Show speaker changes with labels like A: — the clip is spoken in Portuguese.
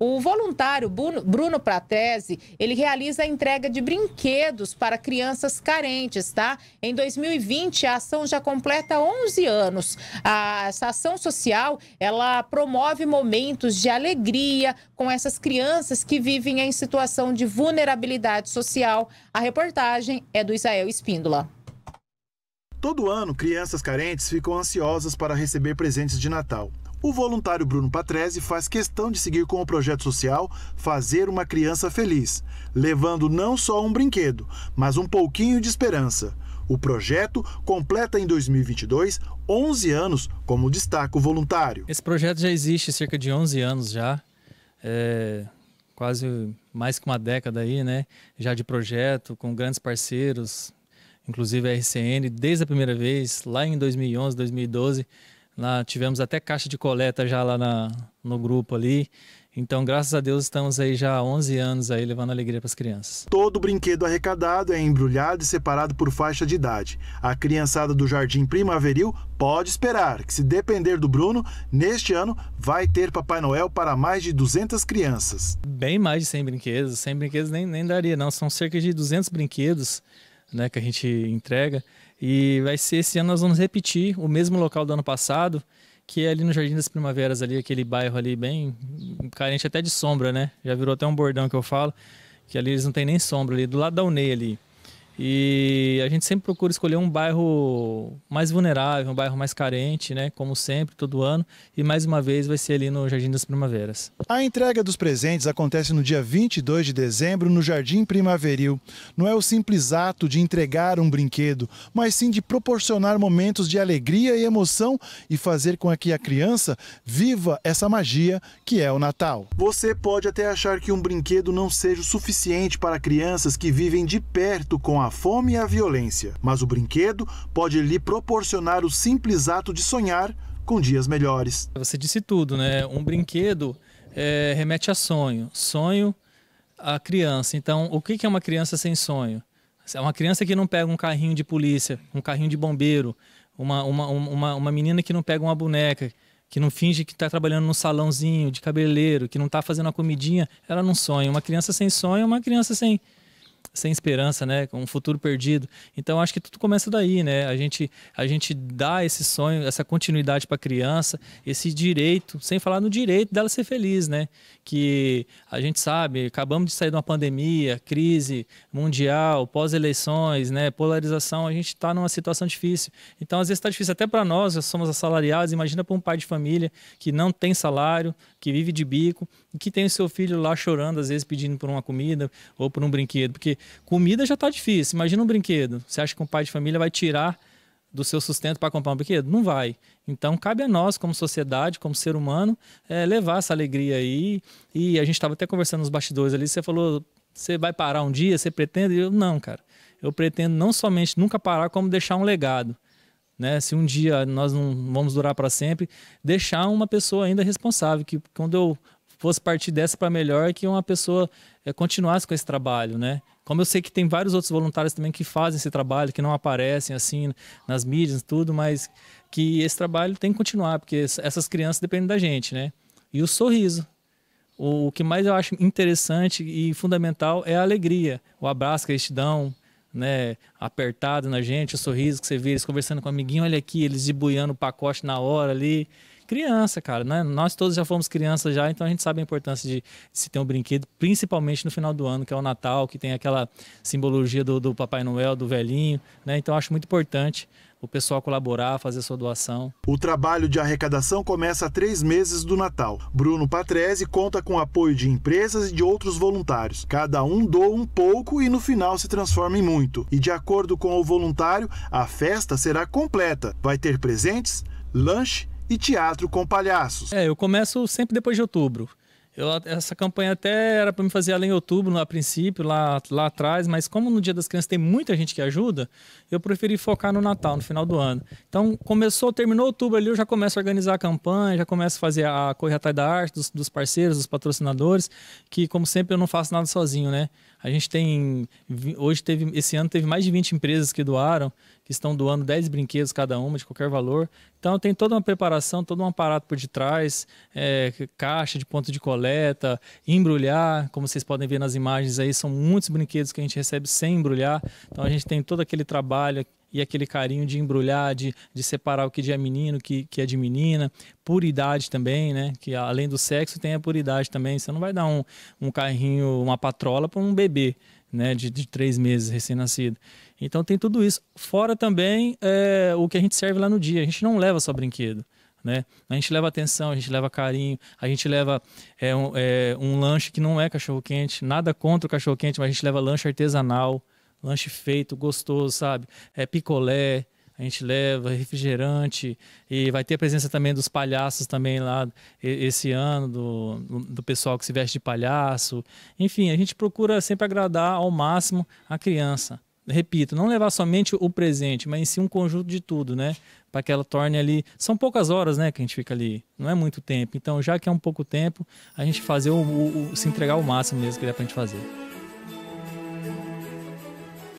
A: O voluntário Bruno Pratese, ele realiza a entrega de brinquedos para crianças carentes, tá? Em 2020, a ação já completa 11 anos. A, essa ação social, ela promove momentos de alegria com essas crianças que vivem em situação de vulnerabilidade social. A reportagem é do Isael Espíndola.
B: Todo ano, crianças carentes ficam ansiosas para receber presentes de Natal. O voluntário Bruno Patrese faz questão de seguir com o projeto social Fazer uma Criança Feliz, levando não só um brinquedo, mas um pouquinho de esperança. O projeto completa em 2022 11 anos, como destaca o voluntário.
A: Esse projeto já existe cerca de 11 anos já, é, quase mais que uma década aí, né? Já de projeto, com grandes parceiros, inclusive a RCN, desde a primeira vez, lá em 2011, 2012 Lá tivemos até caixa de coleta já lá na, no grupo ali. Então, graças a Deus, estamos aí já há 11 anos aí levando alegria para as crianças.
B: Todo brinquedo arrecadado é embrulhado e separado por faixa de idade. A criançada do Jardim Primaveril pode esperar que, se depender do Bruno, neste ano vai ter Papai Noel para mais de 200 crianças.
A: Bem mais de 100 brinquedos. 100 brinquedos nem, nem daria, não. São cerca de 200 brinquedos né, que a gente entrega. E vai ser esse ano nós vamos repetir o mesmo local do ano passado, que é ali no Jardim das Primaveras, ali, aquele bairro ali bem carente até de sombra, né? Já virou até um bordão que eu falo, que ali eles não tem nem sombra ali, do lado da UNEI ali. E a gente sempre procura escolher um bairro mais vulnerável, um bairro mais carente, né? Como sempre, todo ano. E mais uma vez vai ser ali no Jardim das Primaveras.
B: A entrega dos presentes acontece no dia 22 de dezembro no Jardim Primaveril. Não é o simples ato de entregar um brinquedo, mas sim de proporcionar momentos de alegria e emoção e fazer com que a criança viva essa magia que é o Natal. Você pode até achar que um brinquedo não seja o suficiente para crianças que vivem de perto com a fome e a violência, mas o brinquedo pode lhe proporcionar o simples ato de sonhar com dias melhores. Você
A: disse tudo, né? Um brinquedo é, remete a sonho, sonho a criança. Então, o que é uma criança sem sonho? É uma criança que não pega um carrinho de polícia, um carrinho de bombeiro, uma, uma, uma, uma menina que não pega uma boneca, que não finge que está trabalhando num salãozinho de cabeleireiro, que não está fazendo a comidinha, ela não sonha. Uma criança sem sonho é uma criança sem, sem esperança, né? Com um futuro perdido. Então acho que tudo começa daí, né? A gente, a gente dá esse sonho, essa continuidade para a criança, esse direito, sem falar no direito dela ser feliz, né? Que a gente sabe, acabamos de sair de uma pandemia, crise mundial, pós-eleições, né? Polarização, a gente está numa situação difícil. Então às vezes está difícil até para nós, nós somos assalariados. Imagina para um pai de família que não tem salário, que vive de bico, que tem o seu filho lá chorando às vezes pedindo por uma comida ou por um brinquedo, porque Comida já está difícil. Imagina um brinquedo. Você acha que um pai de família vai tirar do seu sustento para comprar um brinquedo? Não vai. Então, cabe a nós, como sociedade, como ser humano, é, levar essa alegria aí. E a gente estava até conversando nos bastidores ali. Você falou, você vai parar um dia? Você pretende? Eu, não, cara. Eu pretendo não somente nunca parar, como deixar um legado. Né? Se um dia nós não vamos durar para sempre, deixar uma pessoa ainda responsável. Que quando eu fosse partir dessa para melhor, que uma pessoa é, continuasse com esse trabalho, né? Como eu sei que tem vários outros voluntários também que fazem esse trabalho, que não aparecem assim nas mídias tudo, mas que esse trabalho tem que continuar, porque essas crianças dependem da gente, né? E o sorriso. O, o que mais eu acho interessante e fundamental é a alegria, o abraço que eles te dão, né, apertado na gente, o sorriso que você vê eles conversando com o amiguinho, olha aqui, eles debuiando o pacote na hora ali criança, cara, né? Nós todos já fomos crianças já, então a gente sabe a importância de se ter um brinquedo, principalmente no final do ano, que é o Natal, que tem aquela simbologia do, do Papai Noel, do velhinho, né? Então acho muito importante o pessoal colaborar, fazer sua doação.
B: O trabalho de arrecadação começa há três meses do Natal. Bruno Patrese conta com o apoio de empresas e de outros voluntários. Cada um doa um pouco e no final se transforma em muito. E de acordo com o voluntário, a festa será completa. Vai ter presentes, lanche e Teatro com Palhaços.
A: É, eu começo sempre depois de outubro. Eu, essa campanha até era para me fazer ela em outubro, a princípio, lá, lá atrás, mas como no Dia das Crianças tem muita gente que ajuda, eu preferi focar no Natal, no final do ano. Então, começou, terminou outubro ali, eu já começo a organizar a campanha, já começo a fazer a Correia atrás da arte, dos, dos parceiros, dos patrocinadores, que, como sempre, eu não faço nada sozinho, né? A gente tem. Hoje teve. Esse ano teve mais de 20 empresas que doaram, que estão doando 10 brinquedos cada uma, de qualquer valor. Então tem toda uma preparação, todo um aparato por detrás, é, caixa de ponto de coleta, embrulhar, como vocês podem ver nas imagens aí, são muitos brinquedos que a gente recebe sem embrulhar. Então a gente tem todo aquele trabalho e aquele carinho de embrulhar, de, de separar o que é menino, que, que é de menina, puridade também, né? Que além do sexo tem a puridade também. Você não vai dar um, um carrinho, uma patrola para um bebê, né? De, de três meses recém-nascido. Então tem tudo isso. Fora também é, o que a gente serve lá no dia. A gente não leva só brinquedo. Né? A gente leva atenção, a gente leva carinho, a gente leva é, um, é, um lanche que não é cachorro quente, nada contra o cachorro quente, mas a gente leva lanche artesanal, lanche feito, gostoso, sabe? É picolé, a gente leva refrigerante e vai ter a presença também dos palhaços também lá esse ano do, do pessoal que se veste de palhaço enfim a gente procura sempre agradar ao máximo a criança repito não levar somente o presente mas em si um conjunto de tudo né para que ela torne ali são poucas horas né que a gente fica ali não é muito tempo então já que é um pouco tempo a gente fazer o, o, o se entregar ao máximo mesmo que dá para a gente fazer